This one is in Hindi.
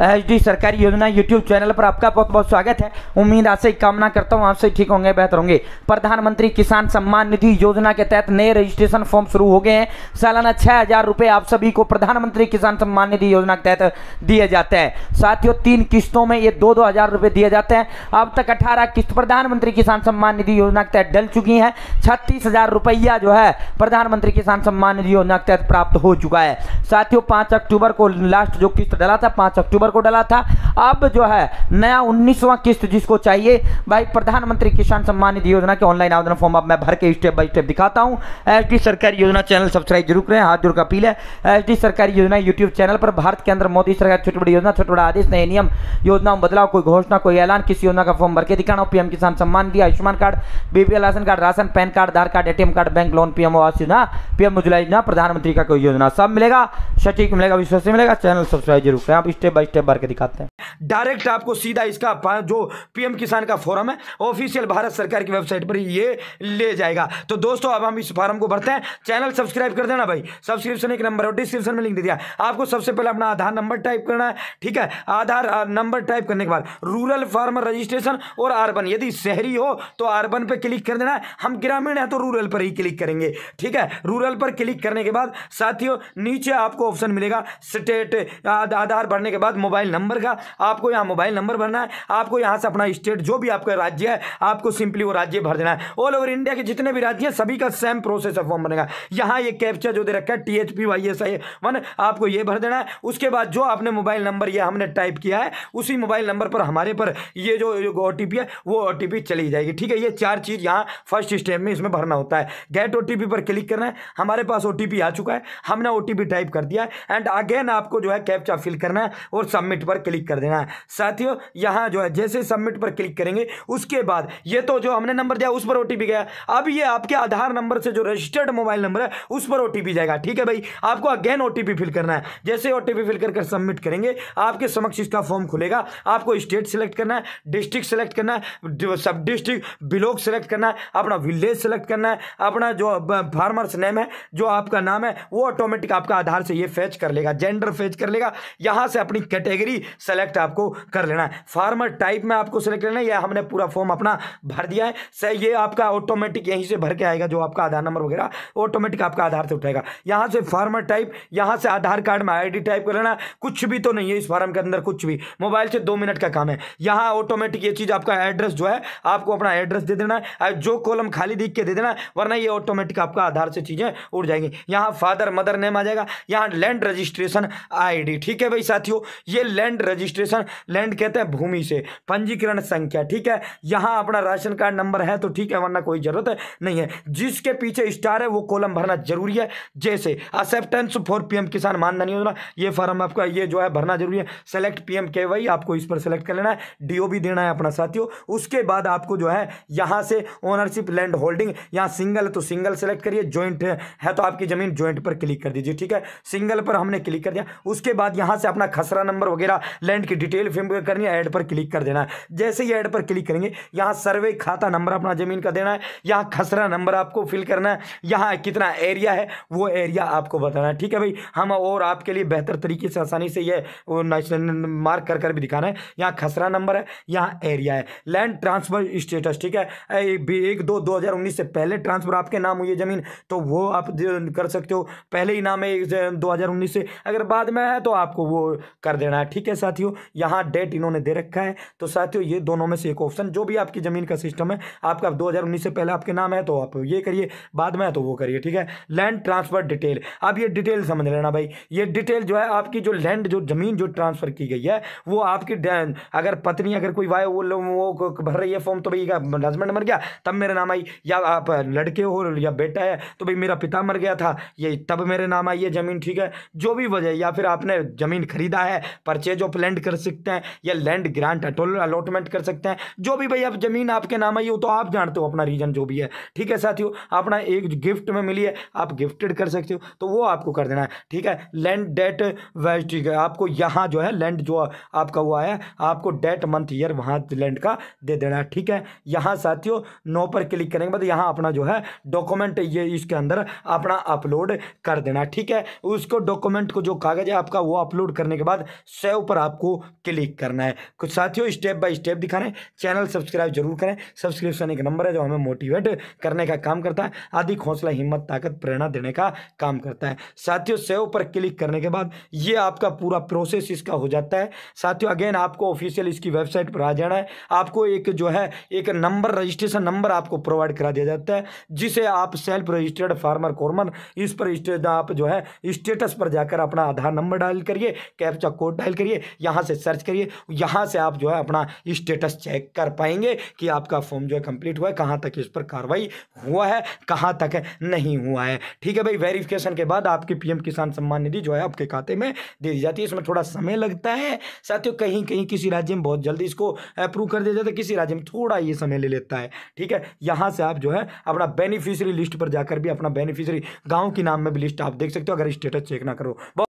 एच डी सरकारी योजना यूट्यूब चैनल पर आपका बहुत बहुत स्वागत है उम्मीद आपसे कामना करता हूँ आपसे ठीक होंगे बेहतर होंगे प्रधानमंत्री किसान सम्मान निधि योजना के तहत नए रजिस्ट्रेशन फॉर्म शुरू हो गए हैं सालाना छः हज़ार रुपये आप सभी को प्रधानमंत्री किसान सम्मान निधि योजना के तहत दिए जाते हैं साथियों तीन किस्तों में ये दो दो हज़ार रुपये दिए जाते हैं अब तक अठारह किस्त प्रधानमंत्री किसान सम्मान निधि योजना के तहत डल चुकी हैं छत्तीस हज़ार रुपया जो है प्रधानमंत्री किसान सम्मान निधि योजना के तहत प्राप्त हो चुका है साथियों पाँच अक्टूबर को लास्ट जो किस्त डला था पाँच अक्टूबर को डाला था अब जो है नया उन्नीसवां किस्त जिसको चाहिए भाई प्रधानमंत्री किसान सम्मान निधि योजना के ऑनलाइन आवेदन फॉर्म अब मैं भर के स्टेप बाई स्टेप दिखाता हूँ एस सरकारी योजना चैनल सब्सक्राइब जरूर करें हाथ जोड़ अपील है एस सरकारी योजना यूट्यूब चैनल पर भारत के अंदर मोदी सरकार छोटी बड़ी योजना छोटे बड़ा आदेश नए नियम योजना में बदलाव कोई घोषणा कोई ऐलान किसी योजना का फॉर्म भर के दिखाना PM Kisan Samman Nidhi Ayushman card BPL ration card ration PAN card Aadhaar card ATM card bank loan PM Awas Yojana PM Ujjwala योजना प्रधानमंत्री का कोई योजना सब मिलेगा सटीक मिलेगा विश्वास मिलेगा चैनल सब्सक्राइब जरूर करें आप स्टेप बाय स्टेप बार के दिखाते हैं डायरेक्ट आपको सीधा इसका जो पीएम किसान का फॉर्म है ऑफिशियल भारत सरकार की वेबसाइट पर ये ले जाएगा तो दोस्तों अब हम इस फॉर्म को भरते हैं चैनल सब्सक्राइब कर देना भाई सब्सक्रिप्शन एक नंबर और डिस्क्रिप्शन में लिंक दे दिया आपको सबसे पहले अपना आधार नंबर टाइप करना है ठीक है आधार नंबर टाइप करने के बाद रूरल फार्मर रजिस्ट्रेशन और अर्बन यदि शहरी हो तो अर्बन पर क्लिक कर देना है हम ग्रामीण हैं तो रूरल पर ही क्लिक करेंगे ठीक है रूरल पर क्लिक करने के बाद साथियों नीचे आपको ऑप्शन मिलेगा स्टेट आधार भरने के बाद मोबाइल नंबर का आपको यहाँ मोबाइल नंबर भरना है आपको यहाँ से अपना स्टेट जो भी आपका राज्य है आपको सिंपली वो राज्य भर देना है ऑल ओवर इंडिया के जितने भी राज्य हैं सभी का सेम प्रोसेस है फॉर्म बनेगा यहाँ ये कैप्चर जो दे रखा है T H P Y S I one आपको ये भर देना है उसके बाद जो आपने मोबाइल नंबर ये हमने टाइप किया है उसी मोबाइल नंबर पर हमारे पर ये जो ओ टी पी है वो ओ टी पी चली जाएगी ठीक है ये चार चीज़ यहाँ फर्स्ट स्टेप में इसमें भरना होता है गेट ओ टी पी पर क्लिक करना है हमारे पास ओ टी पी आ चुका है हमने ओ टी पी टाइप कर दिया है एंड अगेन आपको जो है कैप्चा फिल करना है और सबमिट पर क्लिक करना कर देना है साथियों यहां जो है जैसे सबमिट पर क्लिक करेंगे उसके बाद ये तो जो हमने नंबर दिया उस पर ओटीपी गया अब ये आपके आधार नंबर से जो रजिस्टर्ड मोबाइल नंबर है उस पर ओटीपी जाएगा ठीक है भाई आपको अगेन ओटीपी फिल करना है जैसे ओटीपी फिल कर सबमिट करेंगे आपके समक्ष इसका फॉर्म खुलेगा आपको स्टेट सेलेक्ट करना है डिस्ट्रिक्ट सेलेक्ट करना है सब डिस्ट्रिक्ट ब्लॉक सेलेक्ट करना है अपना विलेज सेलेक्ट करना है अपना जो फार्मर्स नेम है जो आपका नाम है वो ऑटोमेटिक आपका आधार से ये फेच कर लेगा जेंडर फेच कर लेगा यहां से अपनी कैटेगरी सेलेक्ट सेलेक्ट आपको कर लेना है फार्मर टाइप में आपको सेलेक्ट लेना है या हमने पूरा फॉर्म अपना भर दिया है सही ये आपका ऑटोमेटिक यहीं से भर के आएगा जो आपका आधार नंबर वगैरह ऑटोमेटिक आपका आधार से उठाएगा यहाँ से फार्मर टाइप यहाँ से आधार कार्ड में आई टाइप कर लेना कुछ भी तो नहीं है इस फार्म के अंदर कुछ भी मोबाइल से दो मिनट का काम है यहाँ ऑटोमेटिक ये चीज़ आपका एड्रेस जो है आपको अपना एड्रेस दे देना है जो कॉलम खाली दिख के दे देना वरना ये ऑटोमेटिक आपका आधार से चीज़ें उड़ जाएंगी यहाँ फादर मदर नेम आ जाएगा यहाँ लैंड रजिस्ट्रेशन आईडी ठीक है भाई साथियों ये लैंड रजिस्ट्रेशन रजिस्ट्रेशन लैंड कहते हैं भूमि से पंजीकरण संख्या ठीक है यहाँ अपना राशन कार्ड नंबर है तो ठीक है वरना कोई जरूरत है नहीं है जिसके पीछे स्टार है वो कॉलम भरना जरूरी है जैसे एक्सेप्टेंस फॉर पीएम किसान मानधन योजना ये फॉर्म आपका ये जो है भरना जरूरी है सेलेक्ट पीएम के वाई आपको इस पर सेलेक्ट कर लेना है डीओ भी देना है अपना साथियों उसके बाद आपको जो है यहाँ से ओनरशिप लैंड होल्डिंग यहाँ सिंगल है तो सिंगल सेलेक्ट करिए ज्वाइंट है तो आपकी जमीन ज्वाइंट पर क्लिक कर दीजिए ठीक है सिंगल पर हमने क्लिक कर दिया उसके बाद यहाँ से अपना खसरा नंबर वगैरह लैंड की डिटेल फिल करनी है एड पर क्लिक कर देना है जैसे ही एड पर क्लिक करेंगे यहाँ सर्वे खाता नंबर अपना ज़मीन का देना है यहाँ खसरा नंबर आपको फिल करना है यहाँ कितना एरिया है वो एरिया आपको बताना है ठीक है भाई हम और आपके लिए बेहतर तरीके से आसानी से यह मार्क कर कर भी दिखाना है यहाँ खसरा नंबर है यहाँ एरिया है लैंड ट्रांसफर स्टेटस ठीक है एक दो दो हज़ार उन्नीस से पहले ट्रांसफर आपके नाम हुई है ज़मीन तो वो आप कर सकते हो पहले ही नाम है दो हज़ार उन्नीस से अगर बाद में है तो आपको वो कर देना है ठीक है साथियों यहाँ डेट इन्होंने दे रखा है तो साथियों ये दोनों में से एक ऑप्शन जो भी आपकी ज़मीन का सिस्टम है आपका दो से पहले आपके नाम है तो आप ये करिए बाद में है तो वो करिए ठीक है लैंड ट्रांसफर डिटेल अब ये डिटेल समझ लेना भाई ये डिटेल जो है आपकी जो लैंड जो ज़मीन जो ट्रांसफ़र की गई है वो आपकी अगर पत्नी अगर कोई वाय वो वो भर रही है फॉर्म तो भाई हस्बैंड मर गया तब मेरे नाम आई या आप लड़के हो या बेटा है तो भाई मेरा पिता मर गया था ये तब मेरे नाम आई है ज़मीन ठीक है जो भी वजह या फिर आपने ज़मीन खरीदा है परचेज ऑफ लैंड कर सकते हैं या लैंड ग्रांट अलॉटमेंट कर सकते हैं जो भी भाई अब ज़मीन आपके नाम आई हो तो आप जानते हो अपना रीजन जो भी है ठीक है साथियों अपना एक गिफ्ट में मिली है आप गिफ्टेड कर सकते हो तो वो आपको कर देना है ठीक है लैंड डेट ठीक है आपको यहाँ जो है लैंड जो आपका हुआ है आपको डेट मंथ ईयर वहाँ लैंड का दे देना है ठीक है यहाँ साथियों नो पर क्लिक करेंगे बाद तो यहाँ अपना जो है डॉक्यूमेंट ये इसके अंदर अपना अपलोड कर देना ठीक है उसको डॉक्यूमेंट को जो कागज़ है आपका वो अपलोड करने के बाद सेव पर आपको क्लिक करना है कुछ साथियों स्टेप बाय स्टेप दिखा रहे हैं चैनल सब्सक्राइब जरूर करें सब्सक्रिप्शन एक नंबर है जो हमें मोटिवेट करने का काम करता है अधिक हौसला हिम्मत ताकत प्रेरणा देने का काम करता है साथियों सेव पर क्लिक करने के बाद ये आपका पूरा प्रोसेस इसका हो जाता है साथियों अगेन आपको ऑफिशियल इसकी वेबसाइट पर आ जाना है आपको एक जो है एक नंबर रजिस्ट्रेशन नंबर आपको प्रोवाइड करा दिया जाता है जिसे आप सेल्फ रजिस्टर्ड फार्मर कॉर्मन इस पर आप जो है स्टेटस पर जाकर अपना आधार नंबर डायल करिए कैप्चा कोड डायल करिए यहाँ से सर्च करिए यहाँ से आप जो है अपना स्टेटस चेक कर पाएंगे कि आपका फॉर्म जो है कंप्लीट हुआ है कहाँ तक इस पर कार्रवाई हुआ है कहाँ तक नहीं हुआ है ठीक है भाई वेरिफिकेशन के बाद आपके पीएम किसान सम्मान निधि जो है आपके खाते में दे दी जाती है इसमें थोड़ा समय लगता है साथियों कहीं कहीं किसी राज्य में बहुत जल्दी इसको अप्रूव कर दिया जाता है किसी राज्य में थोड़ा ये समय ले लेता है ठीक है यहाँ से आप जो है अपना बेनिफिशियरी लिस्ट पर जाकर भी अपना बेनिफिशियरी गाँव के नाम में भी लिस्ट आप देख सकते हो अगर स्टेटस चेक ना करो